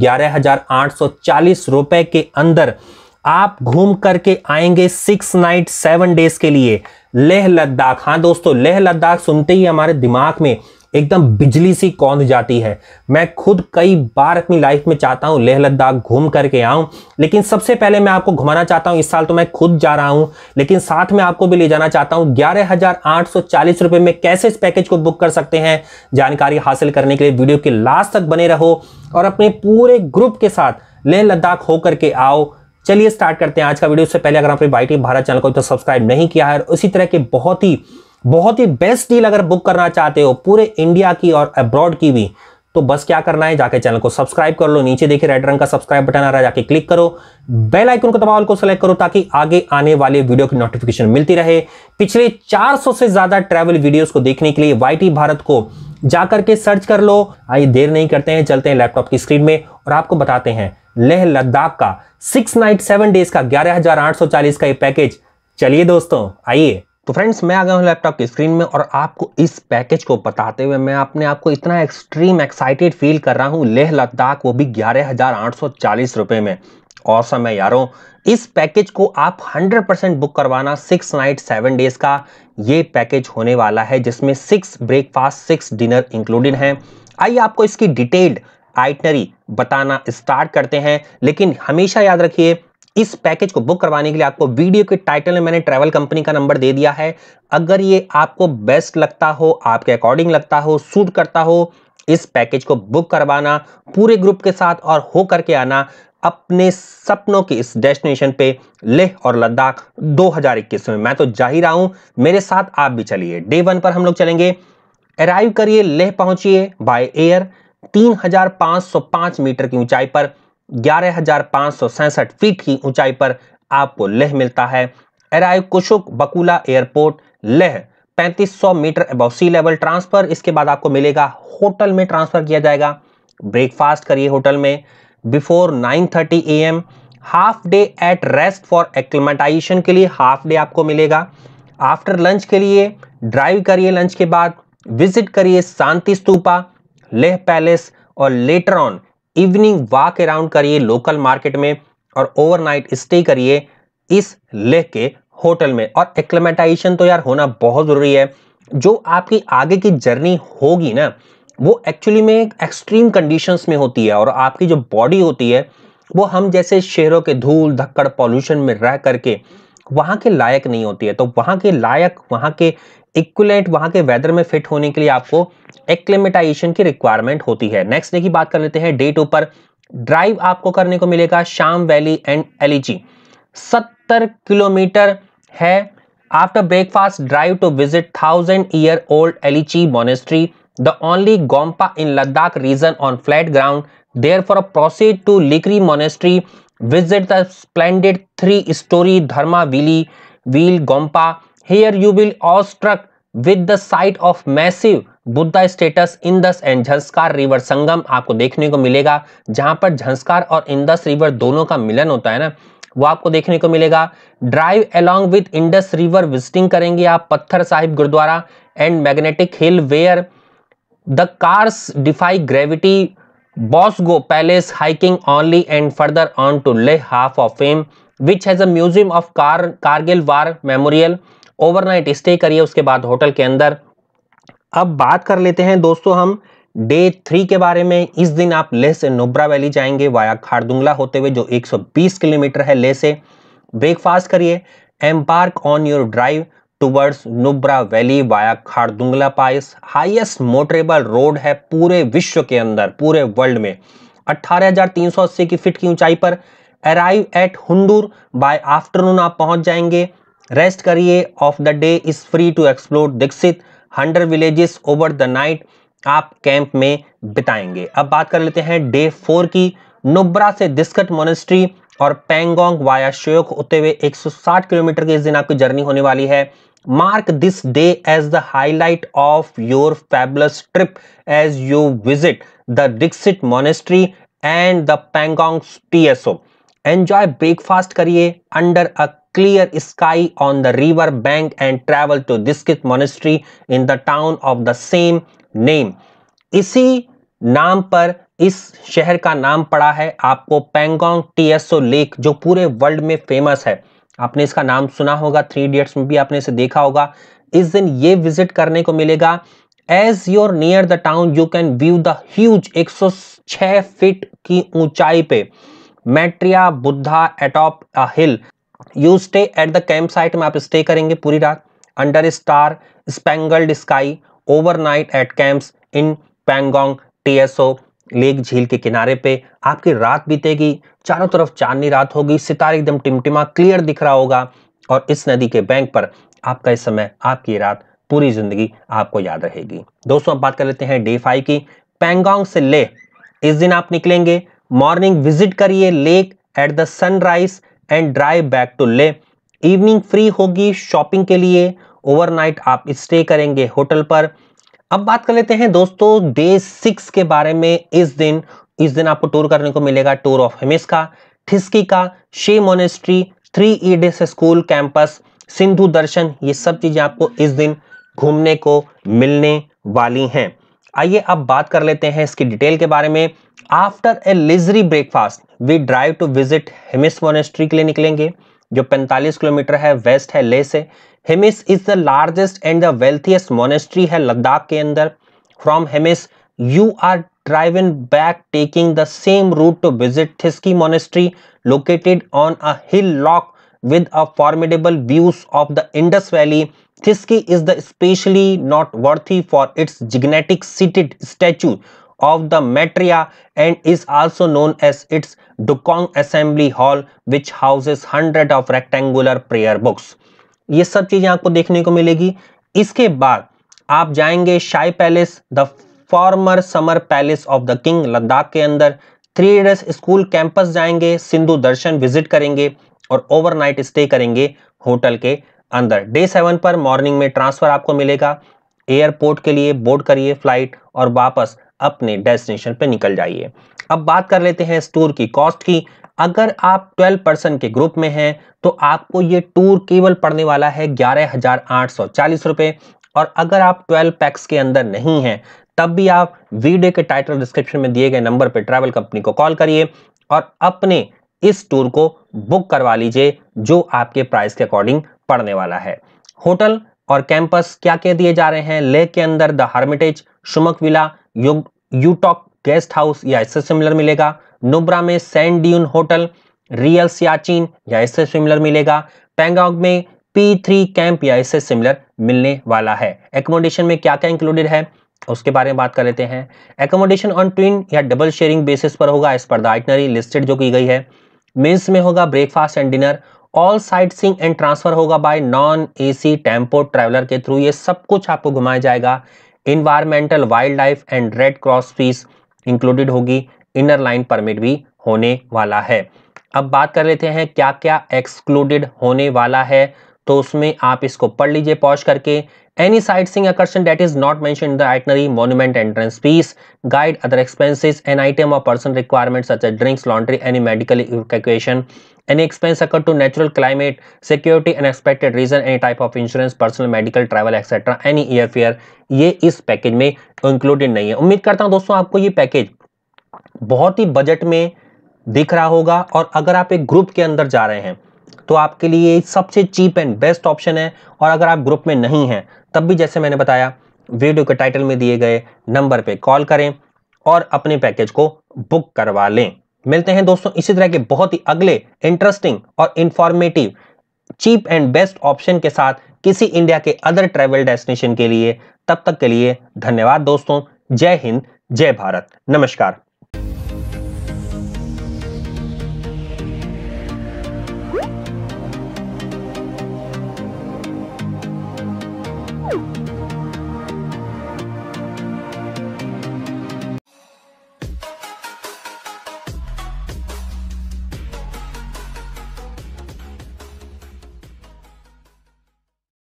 ग्यारह हजार आठ सौ चालीस रुपए के अंदर आप घूम करके आएंगे सिक्स नाइट सेवन डेज के लिए लेह लद्दाख हाँ दोस्तों लेह लद्दाख सुनते ही हमारे दिमाग में एकदम बिजली सी कौंध जाती है मैं खुद कई बार अपनी लाइफ में चाहता हूँ लेह लद्दाख घूम करके आऊँ लेकिन सबसे पहले मैं आपको घुमाना चाहता हूँ इस साल तो मैं खुद जा रहा हूँ लेकिन साथ में आपको भी ले जाना चाहता हूँ ग्यारह रुपए में कैसे इस पैकेज को बुक कर सकते हैं जानकारी हासिल करने के लिए वीडियो के लास्ट तक बने रहो और अपने पूरे ग्रुप के साथ लेह लद्दाख होकर के आओ चलिए स्टार्ट करते हैं आज का वीडियो उससे पहले अगर आपने बाइटी भारत चैनल को तो सब्सक्राइब नहीं किया है और उसी तरह के बहुत ही बहुत ही बेस्ट डील अगर बुक करना चाहते हो पूरे इंडिया की और अब्रॉड की भी तो बस क्या करना है जाके चैनल को सब्सक्राइब कर लो नीचे देखिए रेड रंग का सब्सक्राइब बटन आ रहा है जाके क्लिक करो बेल आइकन को दबाओ सेलेक्ट करो ताकि आगे आने वाले वीडियो की नोटिफिकेशन मिलती रहे पिछले 400 से ज्यादा ट्रैवल वीडियोस को देखने के लिए वाई भारत को जाकर के सर्च कर लो आइए देर नहीं करते हैं चलते हैं लैपटॉप की स्क्रीन में और आपको बताते हैं लेह लद्दाख का सिक्स नाइट सेवन डेज का ग्यारह का ये पैकेज चलिए दोस्तों आइए तो फ्रेंड्स मैं आ गया हूँ लैपटॉप की स्क्रीन में और आपको इस पैकेज को बताते हुए मैं अपने आपको इतना एक्सट्रीम एक्साइटेड फील कर रहा हूँ लेह लद्दाख वो भी ग्यारह हज़ार आठ सौ चालीस रुपये में और समय यारों इस पैकेज को आप 100 परसेंट बुक करवाना सिक्स नाइट सेवन डेज का ये पैकेज होने वाला है जिसमें six breakfast six dinner included है आइए आपको इसकी डिटेल्ड आइटनरी बताना स्टार्ट करते हैं लेकिन हमेशा याद रखिए इस पैकेज को बुक करवाने के लिए आपको वीडियो के टाइटल में मैंने ट्रैवल कंपनी का नंबर दे दिया है अगर ये आपको बेस्ट लगता हो आपके अकॉर्डिंग लगता हो सूट करता हो इस पैकेज को बुक करवाना पूरे ग्रुप के साथ और हो करके आना अपने सपनों के इस डेस्टिनेशन पे लेह और लद्दाख 2021 में मैं तो जा ही रहा हूं मेरे साथ आप भी चलिए डे वन पर हम लोग चलेंगे अराइव करिए लेह पहुंचिए बाय एयर 3505 मीटर की ऊंचाई पर ग्यारह हजार पाँच सौ सैंसठ फीट की ऊंचाई पर आपको लेह मिलता है एराय Kushok Bakula airport Leh 3500 metre above sea level transfer इसके बाद आपको मिलेगा होटल में ट्रांसफर किया जाएगा ब्रेकफास्ट करिए होटल में before 9:30 M half day at rest for acclimatisation के लिए हाफ डे आपको मिलेगा आफ्टर लंच के लिए ड्राइव करिए लंच के बाद विजिट करिए शांति स्तूपा लेह पैलेस और later on evening walk around करिए लोकल मार्केट में और ओवरनाइट स्टे करिए इस लेह के होटल में और एक्लेमेटाइजेशन तो यार होना बहुत ज़रूरी है जो आपकी आगे की जर्नी होगी ना वो एक्चुअली में एक्सट्रीम कंडीशंस में होती है और आपकी जो बॉडी होती है वो हम जैसे शहरों के धूल धक्कड़ पॉल्यूशन में रह करके वहाँ के लायक नहीं होती है तो वहाँ के लायक वहाँ के इक्वलेंट वहाँ के वेदर में फिट होने के लिए आपको एक्लेमेटाइजेशन की रिक्वायरमेंट होती है नेक्स्ट डे की बात कर लेते हैं डे टू पर ड्राइव आपको करने को मिलेगा शाम वैली एंड एलिची सत्तर किलोमीटर है after breakfast drive to visit thousand year old Alchi monastery the only gompa in Ladakh region on flat ground there for proceed to Likir monastery visit the splendid three storey dharma वीली wheel gompa here you will awestruck with the sight of massive Buddha statues Indus and Zanskar river sangam आपको देखने को मिलेगा जहां पर झंस्कार और Indus river दोनों का मिलन होता है ना वो आपको देखने को मिलेगा drive along with Indus river visiting करेंगे आप Patthar Sahib Gurudwara and magnetic hill where the cars defy gravity Basgo palace hiking only and further on to Leh hall of fame which has a museum of car Kargil war memorial overnight stay करिए उसके बाद hotel के अंदर अब बात कर लेते हैं दोस्तों हम डे थ्री के बारे में इस दिन आप लेह से नुब्रा वैली जाएंगे वाया खारदुंगला होते हुए जो 120 किलोमीटर है लेह से ब्रेकफास्ट करिए embark on your drive towards Nubra valley via Khardungla pass highest motorable road है पूरे विश्व के अंदर पूरे वर्ल्ड में 18,380 की फिट की ऊंचाई पर arrive at Hundar by afternoon आप पहुंच जाएंगे रेस्ट करिए off the day is free to explore Diskit Hunder villages over the night आप कैंप में बिताएंगे अब बात कर लेते हैं डे फोर की नुब्रा से दिस्कट मोनेस्ट्री और पेंगोंग वाया श्योक होते हुए 160 किलोमीटर के इस दिन आपकी जर्नी होने वाली है mark this day as the highlight of your fabulous trip as you visit the Diskit monastery and the Pangong Tso enjoy breakfast करिए under a clear sky on the river bank and travel to Diskit monastery in the town of the same name. इसी नाम पर इस शहर का नाम पड़ा है आपको पेंगोंग टीएसओ लेक जो पूरे वर्ल्ड में फेमस है आपने इसका नाम सुना होगा थ्री इडियट्स में भी आपने इसे देखा होगा इस दिन ये विजिट करने को मिलेगा as your near the town you can view the huge 106 feet की ऊंचाई पे Maitreya Buddha atop hill you stay at the camp site में आप स्टे करेंगे पूरी रात under star spangled sky overnight at camps in Pangong Tso lake झील के किनारे पे आपकी रात बीतेगी चारों तरफ चांदनी रात होगी सितारे एकदम टिमटिमा क्लियर दिख रहा होगा और इस नदी के बैंक पर आपका इस समय आपकी रात पूरी जिंदगी आपको याद रहेगी दोस्तों अब बात कर लेते हैं डे फाइव की पैंगोंग से ले इस दिन आप निकलेंगे मॉर्निंग विजिट करिए lake at the sunrise and drive back to Leh evening free होगी शॉपिंग के लिए ओवरनाइट आप स्टे करेंगे होटल पर अब बात कर लेते हैं दोस्तों डे सिक्स के बारे में इस दिन इस दिन आपको टूर करने को मिलेगा टूर ऑफ हेमिस का ठिस्की का Shey monastery three idiots school campus Sindhu Darshan ये सब चीज़ें आपको इस दिन घूमने को मिलने वाली हैं आइए अब बात कर लेते हैं इसकी डिटेल के बारे में after a leisurely breakfast we drive to visit Hemis monastery के लिए निकलेंगे जो 45 किलोमीटर है वेस्ट है ले से Hemis is the largest and the wealthiest monastery है लद्दाख के अंदर from Hemis you are driving back taking the same root two visit थिस्की monastery located on a hill lock with a formidable views of the Indus valley थिस्की is the specially not worthy for its जिग्नेटिक seated statue of the materia and is also known as it's Dukong assembly hall which houses hundred of rectangular prayer books ये सब चीज़ें आपको देखने को मिलेगी इसके बाद आप जाएंगे शाही palace the former summer palace of the king Ladakh के अंदर थ्री डेज स्कूल कैंपस जाएंगे सिंधु दर्शन विजिट करेंगे और ओवरनाइट स्टे करेंगे होटल के अंदर डे सेवन पर मॉर्निंग में ट्रांसफ़र आपको मिलेगा एयरपोर्ट के लिए बोर्ड करिए फ्लाइट और वापस अपने डेस्टिनेशन पे निकल जाइए अब बात कर लेते हैं इस टूर की कॉस्ट की अगर आप 12 पर्सन के ग्रुप में हैं तो आपको ये टूर केवल पड़ने वाला है ग्यारह हजार आठ सौ चालीस रुपए और अगर आप 12 पैक्स के अंदर नहीं हैं तब भी आप वीडियो के टाइटल डिस्क्रिप्शन में दिए गए नंबर पर ट्रैवल कंपनी को कॉल करिए और अपने इस टूर को बुक करवा लीजिए जो आपके प्राइस के अकॉर्डिंग पड़ने वाला है होटल और कैंपस क्या क्या दिए जा रहे हैं लेह के अंदर द हर्मिटेज सुमक विला यूटॉक गेस्ट हाउस या इससे सिमिलर मिलेगा नुब्रा में sand dune hotel real Siachen या इससे सिमिलर मिलेगा पेंगोंग में पी थ्री कैंप या इससे सिमिलर मिलने वाला है एकोमोडेशन में क्या क्या इंक्लूडेड है उसके बारे में बात कर लेते हैं एकोमोडेशन ऑन ट्विन या डबल शेयरिंग बेसिस पर होगा इस पर दाइटनरी आइटनरी लिस्टेड जो की गई है मेन्स में होगा breakfast and dinner all sightseeing and transfer होगा by non AC tempo traveller के थ्रू ये सब कुछ आपको घुमाया जाएगा environmental wildlife and red cross fees included होगी इनर लाइन परमिट भी होने वाला है अब बात कर लेते हैं क्या क्या एक्सक्लूडेड होने वाला है तो उसमें आप इसको पढ़ लीजिए पॉज करके एनी साइट सिंग आकर्षण that is not mention the itinerary monument entrance fees guide other expenses an item or person requirement such a drinks laundry any medical evacuation Any expense occurred to natural climate, security, unexpected reason, any type of insurance, personal, medical, travel, etcetera any fare ये इस package में included नहीं है उम्मीद करता हूँ दोस्तों आपको ये पैकेज बहुत ही बजट में दिख रहा होगा और अगर आप एक ग्रुप के अंदर जा रहे हैं तो आपके लिए सबसे चीप एंड बेस्ट ऑप्शन है और अगर आप ग्रुप में नहीं हैं तब भी जैसे मैंने बताया वीडियो के टाइटल में दिए गए नंबर पे कॉल करें और अपने पैकेज को बुक करवा लें मिलते हैं दोस्तों इसी तरह के बहुत ही अगले इंटरेस्टिंग और informative cheap and best option के साथ किसी इंडिया के अदर ट्रेवल डेस्टिनेशन के लिए तब तक के लिए धन्यवाद दोस्तों जय हिंद जय भारत नमस्कार